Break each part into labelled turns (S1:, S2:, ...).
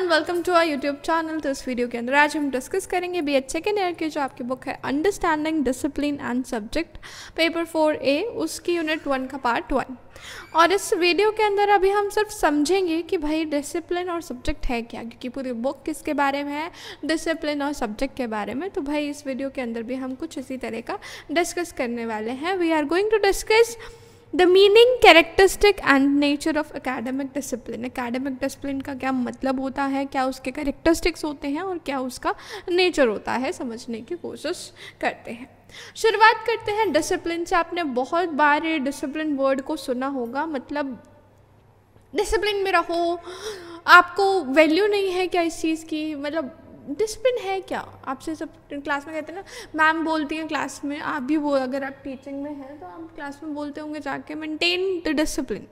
S1: everyone welcome to our YouTube channel तो इस video के अंदर आज हम डिस्कस करेंगे बी एच सेकेंड ईयर की जो आपकी बुक है understanding discipline and subject paper four A उसकी यूनिट वन का पार्ट वन और इस वीडियो के अंदर अभी हम सिर्फ समझेंगे कि भाई डिसिप्लिन और सब्जेक्ट है क्या क्योंकि पूरी बुक किसके बारे में है डिसिप्लिन और सब्जेक्ट के बारे में तो भाई इस वीडियो के अंदर भी हम कुछ इसी तरह का डिस्कस करने वाले हैं we are going to discuss the meaning characteristic and nature of academic discipline academic discipline का क्या मतलब होता है क्या उसके कैरेक्टरिस्टिक्स होते हैं और क्या उसका नेचर होता है समझने की कोशिश करते हैं शुरुआत करते हैं डिसिप्लिन से आपने बहुत बार ये डिसिप्लिन वर्ड को सुना होगा मतलब डिसिप्लिन में रहो आपको वैल्यू नहीं है क्या इस चीज़ की मतलब डिसिप्लिन है क्या आपसे सब क्लास में कहते हैं ना मैम बोलती हैं क्लास में आप भी वो अगर आप टीचिंग में हैं तो आप क्लास में बोलते होंगे जाके मेंटेन द डिसिप्लिन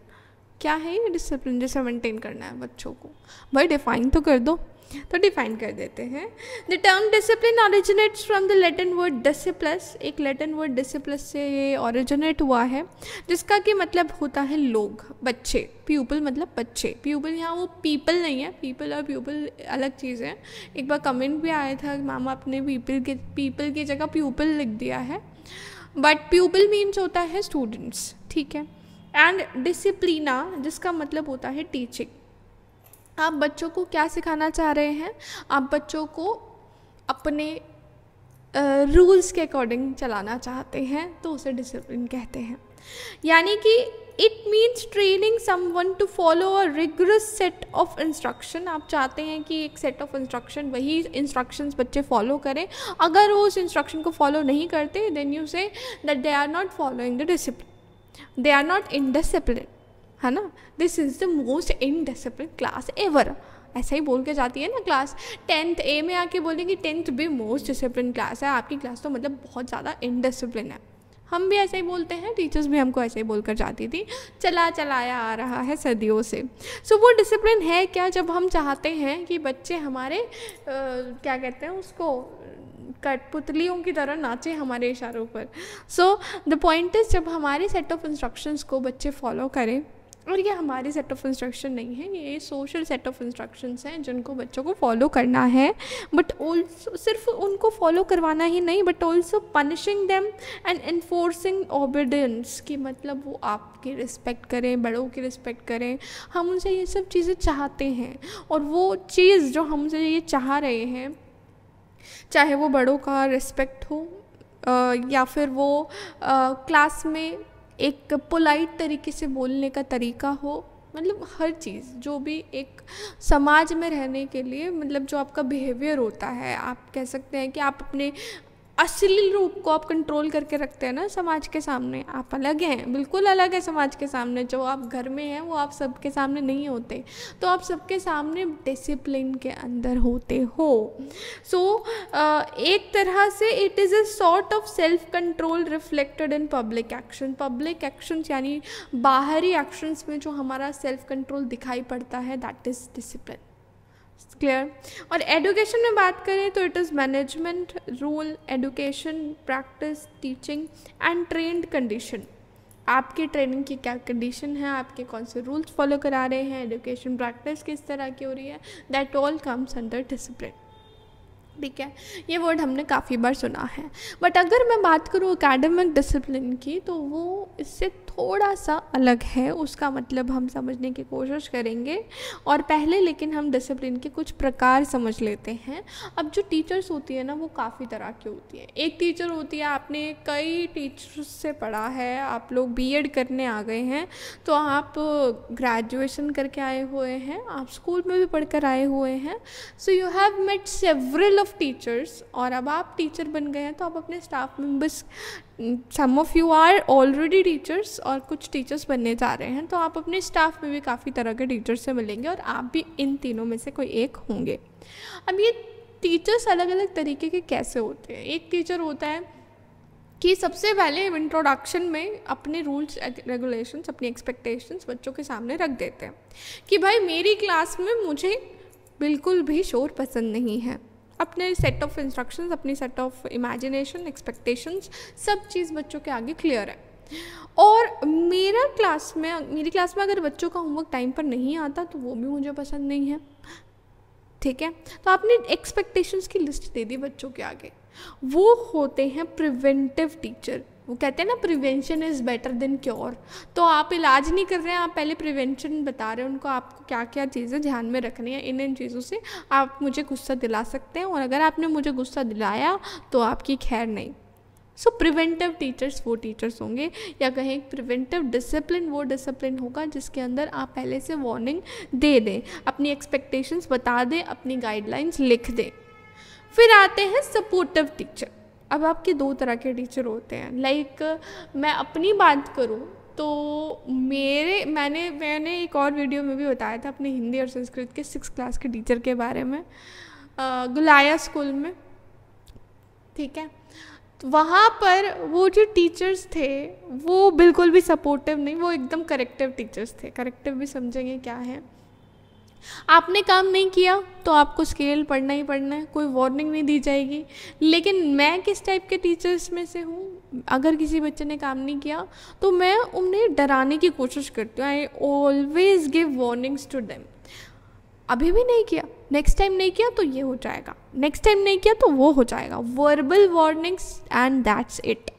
S1: क्या है ये डिसिप्लिन जैसे मेंटेन करना है बच्चों को भाई डिफाइन तो कर दो तो डिफाइन कर देते हैं the term discipline originates from the Latin word discipulus एक लेटन वर्ड डिसिप्लस से ये ऑरिजिनेट हुआ है जिसका कि मतलब होता है लोग बच्चे प्यूपल मतलब बच्चे प्यूपल यहाँ वो पीपल नहीं है पीपल और प्यूपल अलग चीज़ है एक बार कमेंट भी आया था मामा अपने पीपल के पीपल की जगह प्यूपल लिख दिया है बट प्यूपल मीन्स होता है स्टूडेंट्स ठीक है एंड डिसिप्लिना जिसका मतलब होता है टीचिंग आप बच्चों को क्या सिखाना चाह रहे हैं आप बच्चों को अपने रूल्स के अकॉर्डिंग चलाना चाहते हैं तो उसे डिसिप्लिन कहते हैं यानी कि it means training someone to follow a rigorous set of instruction आप चाहते हैं कि एक सेट ऑफ इंस्ट्रक्शन वही इंस्ट्रक्शंस बच्चे फॉलो करें अगर वो उस इंस्ट्रक्शन को फॉलो नहीं करते then you say that they are not following the discipline they are not in discipline है ना this is the most indiscipline class ever ऐसा ही बोल के जाती है ना क्लास टेंथ ए में आके कि टेंथ भी मोस्ट डिसिप्लिन क्लास है आपकी क्लास तो मतलब बहुत ज़्यादा इनडिसिप्लिन है हम भी ऐसे ही बोलते हैं टीचर्स भी हमको ऐसे ही बोल कर जाती थी चला चलाया आ रहा है सदियों से सो so, वो डिसिप्लिन है क्या जब हम चाहते हैं कि बच्चे हमारे आ, क्या कहते हैं उसको कठपुतलियों की तरह नाचे हमारे इशारों पर सो द पॉइंट इज़ जब हमारे सेट ऑफ इंस्ट्रक्शंस को बच्चे फॉलो करें और ये हमारे सेट ऑफ इंस्ट्रक्शन नहीं है ये सोशल सेट ऑफ इंस्ट्रक्शंस हैं जिनको बच्चों को फॉलो करना है बट ऑल्सो सिर्फ उनको फॉलो करवाना ही नहीं but also punishing them and enforcing obedience कि मतलब वो आपकी रिस्पेक्ट करें बड़ों की रिस्पेक्ट करें हम उनसे ये सब चीज़ें चाहते हैं और वो चीज़ जो हमसे ये चाह रहे हैं चाहे वो बड़ों का रिस्पेक्ट हो या फिर वो क्लास में एक पोलाइट तरीके से बोलने का तरीका हो मतलब हर चीज़ जो भी एक समाज में रहने के लिए मतलब जो आपका बिहेवियर होता है आप कह सकते हैं कि आप अपने असली रूप को आप कंट्रोल करके रखते हैं ना समाज के सामने आप अलग हैं बिल्कुल अलग है समाज के सामने जो आप घर में हैं वो आप सबके सामने नहीं होते तो आप सबके सामने डिसिप्लिन के अंदर होते हो सो so, एक तरह से it is a sort of self control reflected in public action public actions यानी बाहरी एक्शंस में जो हमारा सेल्फ कंट्रोल दिखाई पड़ता है दैट इज़ डिसिप्लिन क्लियर और एडुकेशन में बात करें तो it is management rule education practice teaching and trained condition आपके ट्रेनिंग की क्या कंडीशन है आपके कौन से रूल्स फॉलो करा रहे हैं एडुकेशन प्रैक्टिस किस तरह की हो रही है that all comes under discipline ठीक है ये वर्ड हमने काफ़ी बार सुना है बट अगर मैं बात करूँ अकेडमिक डिसिप्लिन की तो वो इससे थोड़ा सा अलग है उसका मतलब हम समझने की कोशिश करेंगे और पहले लेकिन हम डिसिप्लिन के कुछ प्रकार समझ लेते हैं अब जो टीचर्स होती है ना वो काफ़ी तरह की होती है एक टीचर होती है आपने कई टीचर्स से पढ़ा है आप लोग बी करने आ गए हैं तो आप ग्रेजुएशन करके आए हुए हैं आप स्कूल में भी पढ़कर आए हुए हैं so you have met several of teachers और अब आप टीचर बन गए हैं तो आप अपने staff members some of you are already teachers और कुछ टीचर्स बनने जा रहे हैं तो आप अपने स्टाफ में भी काफ़ी तरह के टीचर्स से मिलेंगे और आप भी इन तीनों में से कोई एक होंगे अब ये टीचर्स अलग अलग तरीके के कैसे होते हैं एक टीचर होता है कि सबसे पहले इंट्रोडक्शन में अपने रूल्स रेगुलेशंस अपनी एक्सपेक्टेशंस बच्चों के सामने रख देते हैं कि भाई मेरी क्लास में मुझे बिल्कुल भी शोर पसंद नहीं है अपने सेट ऑफ इंस्ट्रक्शंस अपनी सेट ऑफ इमेजिनेशन एक्सपेक्टेशंस सब चीज़ बच्चों के आगे क्लियर है और मेरा क्लास में मेरी क्लास में अगर बच्चों का होमवर्क टाइम पर नहीं आता तो वो भी मुझे पसंद नहीं है ठीक है तो आपने एक्सपेक्टेशंस की लिस्ट दे दी बच्चों के आगे वो होते हैं प्रिवेंटिव टीचर वो कहते हैं ना prevention is better than cure तो आप इलाज नहीं कर रहे हैं आप पहले प्रिवेंशन बता रहे हैं उनको आपको क्या क्या चीज़ें ध्यान में रखनी है इन इन चीज़ों से आप मुझे गुस्सा दिला सकते हैं और अगर आपने मुझे गुस्सा दिलाया तो आपकी खैर नहीं सो प्रिवेंटिव टीचर्स वो टीचर्स होंगे या कहें प्रिवेंटिव डिसिप्लिन वो डिसिप्लिन होगा जिसके अंदर आप पहले से वार्निंग दे दें अपनी एक्सपेक्टेशंस बता दें अपनी गाइडलाइंस लिख दें फिर आते हैं सपोर्टिव टीचर अब आपके दो तरह के टीचर होते हैं लाइक like, मैं अपनी बात करूँ तो मेरे मैंने मैंने एक और वीडियो में भी बताया था अपने हिंदी और संस्कृत के सिक्स क्लास के टीचर के बारे में गुलाया स्कूल में ठीक है तो वहाँ पर वो जो टीचर्स थे वो बिल्कुल भी सपोर्टिव नहीं वो एकदम करेक्टिव टीचर्स थे करेक्टिव भी समझेंगे क्या है आपने काम नहीं किया तो आपको स्केल पढ़ना ही पढ़ना है कोई वार्निंग नहीं दी जाएगी लेकिन मैं किस टाइप के टीचर्स में से हूँ अगर किसी बच्चे ने काम नहीं किया तो मैं उन्हें डराने की कोशिश करती हूँ I always give warnings to them अभी भी नहीं किया नेक्स्ट टाइम नहीं किया तो ये हो जाएगा नेक्स्ट टाइम नहीं किया तो वो हो जाएगा verbal warnings and that's it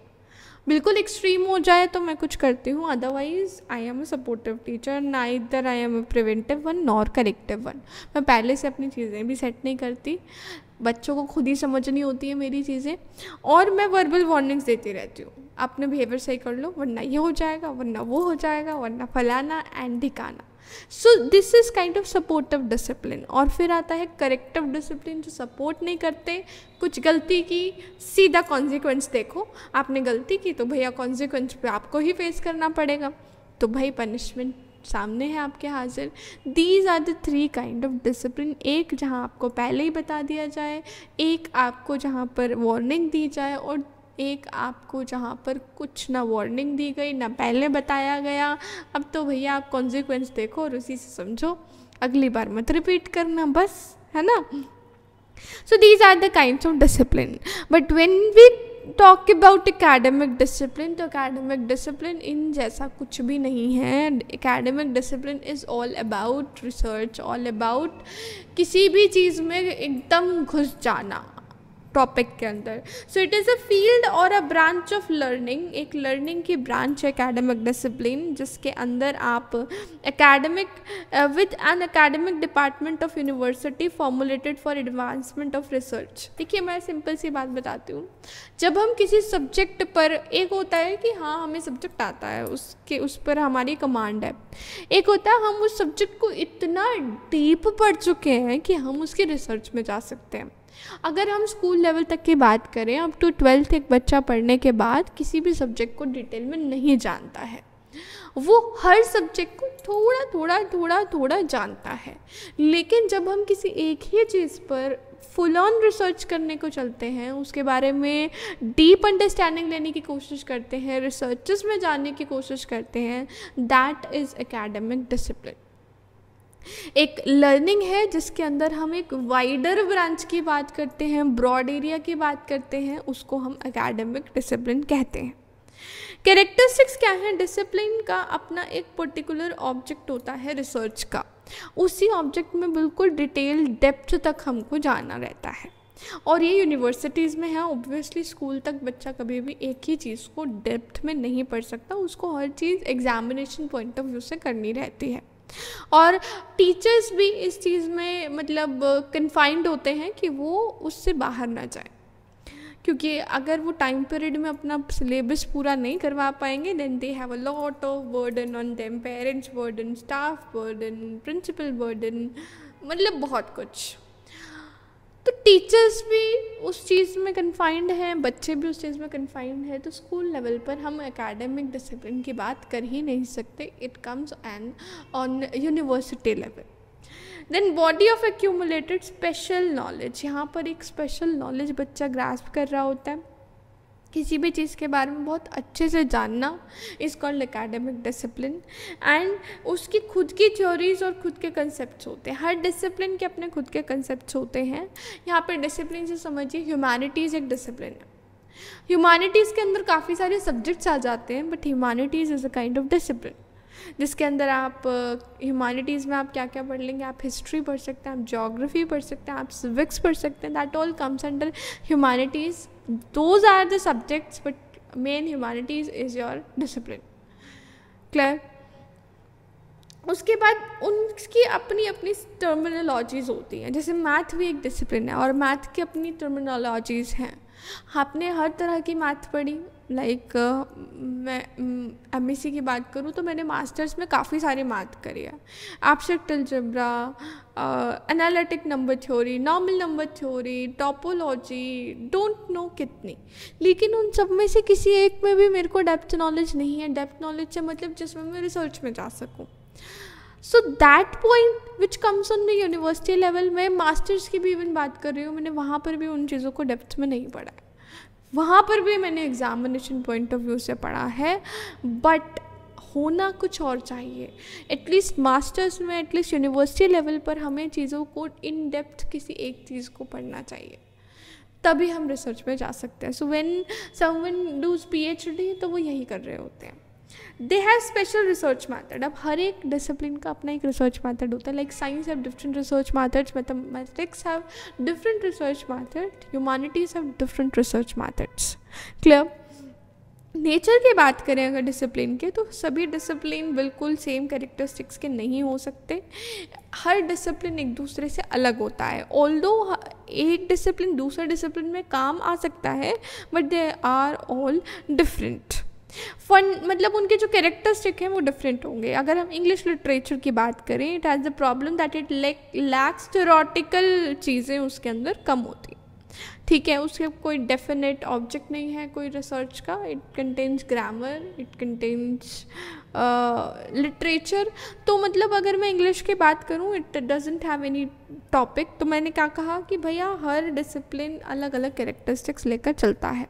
S1: बिल्कुल एक्सट्रीम हो जाए तो मैं कुछ करती हूँ otherwise I am a supportive teacher ना इधर I am a preventive one nor corrective one मैं पहले से अपनी चीज़ें भी सेट नहीं करती बच्चों को खुद ही समझनी होती है मेरी चीज़ें और मैं वर्बल वार्निंग्स देती रहती हूँ अपने बिहेवियर सही कर लो वरना ये हो जाएगा वरना वो हो जाएगा वरना फलाना एंड ढिकाना so this is kind of supportive discipline और फिर आता है करेक्टिव डिसिप्लिन जो सपोर्ट नहीं करते कुछ गलती की सीधा कॉन्सिक्वेंस देखो आपने गलती की तो भैया कॉन्सिक्वेंस पे आपको ही फेस करना पड़ेगा तो भाई पनिशमेंट सामने है आपके हाजिर these are the three kind of discipline एक जहाँ आपको पहले ही बता दिया जाए एक आपको जहाँ पर वार्निंग दी जाए और एक आपको जहाँ पर कुछ ना वार्निंग दी गई ना पहले बताया गया अब तो भैया आप कॉन्सिक्वेंस देखो और उसी से समझो अगली बार मत रिपीट करना बस है ना so these are the kind of discipline but when we talk about academic discipline तो अकेडमिक डिसिप्लिन इन जैसा कुछ भी नहीं है academic discipline is all about research all about किसी भी चीज़ में एकदम घुस जाना टॉपिक के अंदर so it is a field और अ ब्रांच ऑफ लर्निंग एक लर्निंग की ब्रांच है अकेडमिक डिसिप्लिन जिसके अंदर आप academic with an academic department of university formulated for advancement of research देखिए मैं सिंपल सी बात बताती हूँ जब हम किसी सब्जेक्ट पर एक होता है कि हाँ हमें सब्जेक्ट आता है उसके उस पर हमारी कमांड है एक होता है हम उस सब्जेक्ट को इतना डीप पढ़ चुके हैं कि हम उसकी रिसर्च में जा सकते हैं अगर हम स्कूल लेवल तक की बात करें अब तो ट्वेल्थ एक बच्चा पढ़ने के बाद किसी भी सब्जेक्ट को डिटेल में नहीं जानता है वो हर सब्जेक्ट को थोड़ा थोड़ा थोड़ा थोड़ा जानता है लेकिन जब हम किसी एक ही चीज़ पर फुल ऑन रिसर्च करने को चलते हैं उसके बारे में डीप अंडरस्टैंडिंग लेने की कोशिश करते हैं रिसर्चेस में जानने की कोशिश करते हैं दैट इज़ एकेडमिक डिसिप्लिन एक लर्निंग है जिसके अंदर हम एक वाइडर ब्रांच की बात करते हैं ब्रॉड एरिया की बात करते हैं उसको हम एकेडमिक डिसिप्लिन कहते हैं कैरेक्टरिस्टिक्स क्या है डिसिप्लिन का अपना एक पर्टिकुलर ऑब्जेक्ट होता है रिसर्च का उसी ऑब्जेक्ट में बिल्कुल डिटेल डेप्थ तक हमको जाना रहता है और ये यूनिवर्सिटीज़ में है ऑब्वियसली स्कूल तक बच्चा कभी भी एक ही चीज़ को डेप्थ में नहीं पढ़ सकता उसको हर चीज़ एग्जामिनेशन पॉइंट ऑफ व्यू से करनी रहती है और टीचर्स भी इस चीज़ में मतलब कन्फाइंड होते हैं कि वो उससे बाहर ना जाए क्योंकि अगर वो टाइम पीरियड में अपना सिलेबस पूरा नहीं करवा पाएंगे then they have a lot of burden on them parents burden staff burden principal burden मतलब बहुत कुछ तो टीचर्स भी उस चीज़ में कन्फाइंड हैं बच्चे भी उस चीज़ में कन्फाइंड हैं तो स्कूल लेवल पर हम एकेडमिक डिसिप्लिन की बात कर ही नहीं सकते it comes and on university level then body of accumulated special knowledge यहाँ पर एक स्पेशल नॉलेज बच्चा ग्रास्प कर रहा होता है किसी भी चीज़ के बारे में बहुत अच्छे से जानना is called academic discipline and उसकी खुद की थ्योरीज और खुद के कंसेप्ट होते हैं हर डिसिप्लिन के अपने खुद के कंसेप्ट होते हैं यहाँ पर डिसिप्लिन से समझिए ह्यूमैनिटीज़ एक डिसिप्लिन है ह्यूमैनिटीज़ के अंदर काफ़ी सारे सब्जेक्ट्स आ जाते हैं but humanities is a kind of discipline जिसके अंदर आप ह्यूमैनिटीज़ uh, में आप क्या क्या पढ़ लेंगे आप हिस्ट्री पढ़ सकते हैं आप जोग्राफी पढ़ सकते हैं आप सिविक्स पढ़ सकते हैं that all comes under humanities those are the subjects but main humanities is your discipline clear उसके बाद उनकी अपनी अपनी टर्मिनोलॉजीज़ होती हैं जैसे मैथ भी एक डिसिप्लिन है और मैथ की अपनी टर्मिनोलॉजीज़ हैं आपने हर तरह की मैथ पढ़ी लाइक मैं एम e की बात करूँ तो मैंने मास्टर्स में काफ़ी सारी मैथ करी है abstract algebra analytic number theory normal number theory topology don't know कितनी लेकिन उन सब में से किसी एक में भी मेरे को डेप्थ नॉलेज नहीं है डेप्थ नॉलेज से मतलब जिसमें मैं रिसर्च में जा सकूँ so that point which comes on the university level मैं मास्टर्स की भी इवन बात कर रही हूँ मैंने वहाँ पर भी उन चीज़ों को डेप्थ में नहीं पढ़ा है वहाँ पर भी मैंने एग्जामिनेशन पॉइंट ऑफ व्यू से पढ़ा है बट होना कुछ और चाहिए एटलीस्ट मास्टर्स में एटलीस्ट यूनिवर्सिटी लेवल पर हमें चीज़ों को इन डेप्थ किसी एक चीज़ को पढ़ना चाहिए तभी हम रिसर्च में जा सकते हैं so when someone does P H D तो वो यही कर रहे होते हैं they have special research method अब हर एक डिसिप्लिन का अपना एक रिसर्च मैथड होता है like science have different research methods mathematics have different research method humanities have different research methods clear nature की बात करें अगर डिसिप्लिन के तो सभी डिसिप्लिन बिल्कुल सेम करेक्टरिस्टिक्स के नहीं हो सकते हर डिसिप्लिन एक दूसरे से अलग होता है ऑल दो एक डिसिप्लिन दूसरे डिसिप्लिन में काम आ सकता है but they are all different fun मतलब उनके जो कैरेक्टरिस्टिक हैं वो डिफरेंट होंगे अगर हम इंग्लिश लिटरेचर की बात करें it has the problem that it lacks theoretical चीज़ें उसके अंदर कम होती ठीक है उसके कोई डेफिनेट ऑब्जेक्ट नहीं है कोई रिसर्च का it contains grammar it contains literature तो मतलब अगर मैं इंग्लिश की बात करूँ it doesn't have any topic तो मैंने क्या कहा कि भैया हर डिसिप्लिन अलग अलग कैरेक्टरिस्टिक्स लेकर चलता है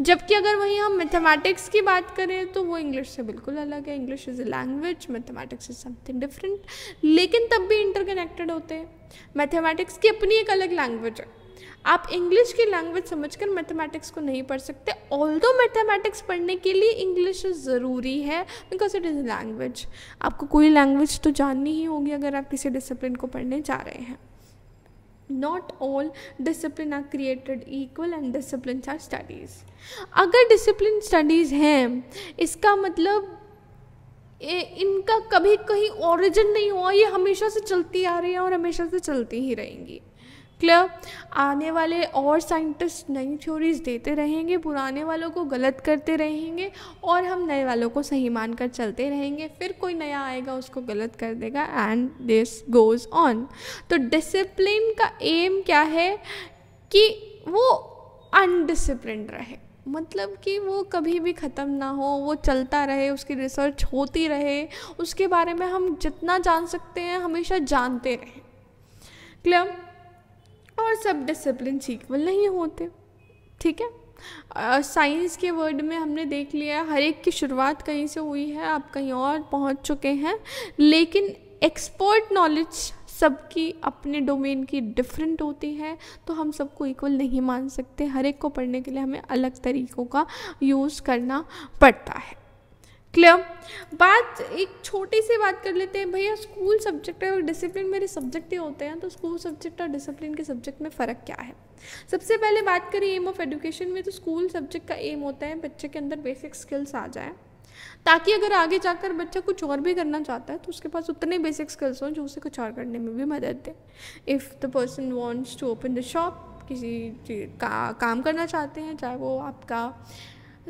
S1: जबकि अगर वहीं हम मैथमेटिक्स की बात करें तो वो इंग्लिश से बिल्कुल अलग है English is a language mathematics is something different लेकिन तब भी इंटरकनेक्टेड होते हैं मैथमेटिक्स की अपनी एक अलग लैंग्वेज है आप इंग्लिश की लैंग्वेज समझकर मैथमेटिक्स को नहीं पढ़ सकते ऑल दो मैथमेटिक्स पढ़ने के लिए इंग्लिश ज़रूरी है बिकॉज इट इज़ लैंग्वेज आपको कोई लैंग्वेज तो जाननी ही होगी अगर आप किसी डिसिप्लिन को पढ़ने जा रहे हैं not all discipline are created equal and discipline are studies अगर डिसिप्लिन स्टडीज हैं इसका मतलब ए, इनका कभी कहीं ओरिजिन नहीं हुआ ये हमेशा से चलती आ रही है और हमेशा से चलती ही रहेंगी क्लियर आने वाले और साइंटिस्ट नई थ्योरीज देते रहेंगे पुराने वालों को गलत करते रहेंगे और हम नए वालों को सही मानकर चलते रहेंगे फिर कोई नया आएगा उसको गलत कर देगा एंड दिस गोज़ ऑन तो डिसिप्लिन का एम क्या है कि वो अनडिसिप्लिन रहे मतलब कि वो कभी भी ख़त्म ना हो वो चलता रहे उसकी रिसर्च होती रहे उसके बारे में हम जितना जान सकते हैं हमेशा जानते रहें क्लियर और सब डिसिप्लिन सीक्वल नहीं होते ठीक है साइंस uh, के वर्ड में हमने देख लिया हर एक की शुरुआत कहीं से हुई है आप कहीं और पहुंच चुके हैं लेकिन एक्सपर्ट नॉलेज सबकी अपने डोमेन की डिफरेंट होती है तो हम सबको इक्वल नहीं मान सकते हर एक को पढ़ने के लिए हमें अलग तरीक़ों का यूज़ करना पड़ता है क्लियर बात एक छोटी सी बात कर लेते हैं भैया स्कूल सब्जेक्ट और डिसिप्लिन मेरे सब्जेक्ट ही होते हैं तो स्कूल सब्जेक्ट और डिसिप्लिन के सब्जेक्ट में फ़र्क क्या है सबसे पहले बात करें एम ऑफ एजुकेशन में तो स्कूल सब्जेक्ट का एम होता है बच्चे के अंदर बेसिक स्किल्स आ जाए ताकि अगर आगे जाकर बच्चा कुछ और भी करना चाहता है तो उसके पास उतने बेसिक स्किल्स हों जो उसे कुछ और करने में भी मदद दे if the person wants to open the shop किसी का, काम करना चाहते हैं चाहे वो आपका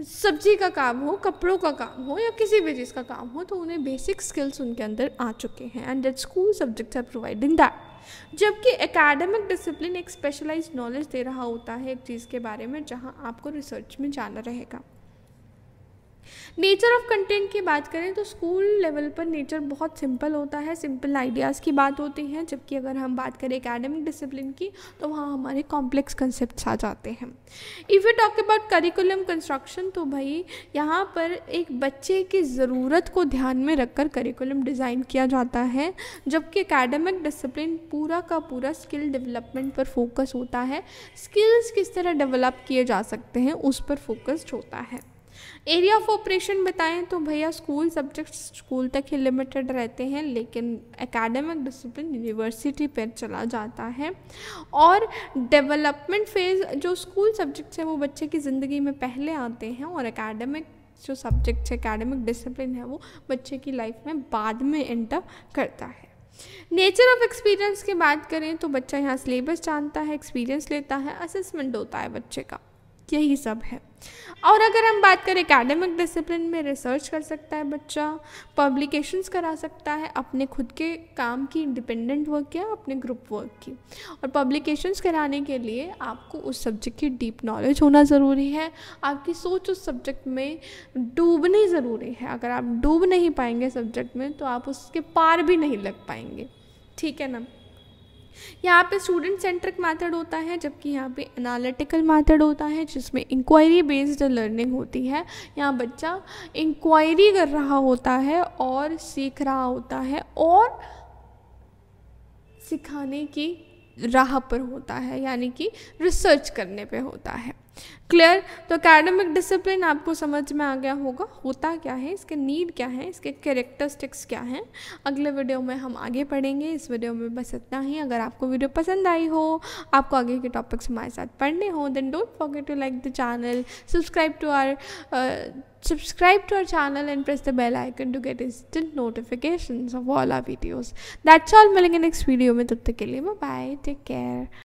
S1: सब्जी का काम हो कपड़ों का काम हो या किसी भी चीज़ का काम हो तो उन्हें बेसिक स्किल्स उनके अंदर आ चुके हैं and that school subjects are providing that जबकि एकेडमिक डिसिप्लिन एक स्पेशलाइज नॉलेज दे रहा होता है एक चीज़ के बारे में जहाँ आपको रिसर्च में जाना रहेगा नेचर ऑफ कंटेंट की बात करें तो स्कूल लेवल पर नेचर बहुत सिंपल होता है सिंपल आइडियाज़ की बात होती है जबकि अगर हम बात करें एकेडमिक डिसिप्लिन की तो वहाँ हमारे कॉम्प्लेक्स कंसेप्ट आ जाते हैं if you talk about curriculum construction तो भाई यहाँ पर एक बच्चे की ज़रूरत को ध्यान में रखकर करिकुलम डिज़ाइन किया जाता है जबकि एकेडमिक डिसिप्लिन पूरा का पूरा स्किल डेवलपमेंट पर फोकस होता है स्किल्स किस तरह डेवलप किए जा सकते हैं उस पर फोकस्ड होता है एरिया ऑफ ऑपरेशन बताएं तो भैया स्कूल सब्जेक्ट्स स्कूल तक ही लिमिटेड रहते हैं लेकिन एकेडमिक डिसिप्लिन यूनिवर्सिटी पर चला जाता है और डेवलपमेंट फेज़ जो स्कूल सब्जेक्ट्स हैं वो बच्चे की ज़िंदगी में पहले आते हैं और एकेडमिक जो सब्जेक्ट्स एकेडमिक डिसिप्लिन है वो बच्चे की लाइफ में बाद में इंटर करता है नेचर ऑफ एक्सपीरियंस की बात करें तो बच्चा यहाँ सिलेबस जानता है एक्सपीरियंस लेता है असेसमेंट होता है बच्चे का यही सब है और अगर हम बात करें एकेडमिक डिसिप्लिन में रिसर्च कर सकता है बच्चा पब्लिकेशंस करा सकता है अपने खुद के काम की इंडिपेंडेंट वर्क या अपने ग्रुप वर्क की और पब्लिकेशंस कराने के लिए आपको उस सब्जेक्ट की डीप नॉलेज होना ज़रूरी है आपकी सोच उस सब्जेक्ट में डूबनी ज़रूरी है अगर आप डूब नहीं पाएंगे सब्जेक्ट में तो आप उसके पार भी नहीं लग पाएंगे ठीक है ना यहाँ पे स्टूडेंट सेंट्रिक मेथड होता है जबकि यहाँ पे एनालिटिकल मेथड होता है जिसमें इंक्वायरी बेस्ड लर्निंग होती है यहाँ बच्चा इंक्वायरी कर रहा होता है और सीख रहा होता है और सिखाने की राह पर होता है यानी कि रिसर्च करने पे होता है क्लियर तो एकेडमिक डिसिप्लिन आपको समझ में आ गया होगा होता क्या है इसके नीड क्या है इसके कैरेक्टरिस्टिक्स क्या हैं अगले वीडियो में हम आगे पढ़ेंगे इस वीडियो में बस इतना ही अगर आपको वीडियो पसंद आई हो आपको आगे के टॉपिक्स हमारे साथ पढ़ने हो then don't forget to like the channel subscribe to our subscribe to our channel and press the bell icon to get instant notification of all our videos that's all मिलेंगे नेक्स्ट वीडियो में तब तक के लिए liye take care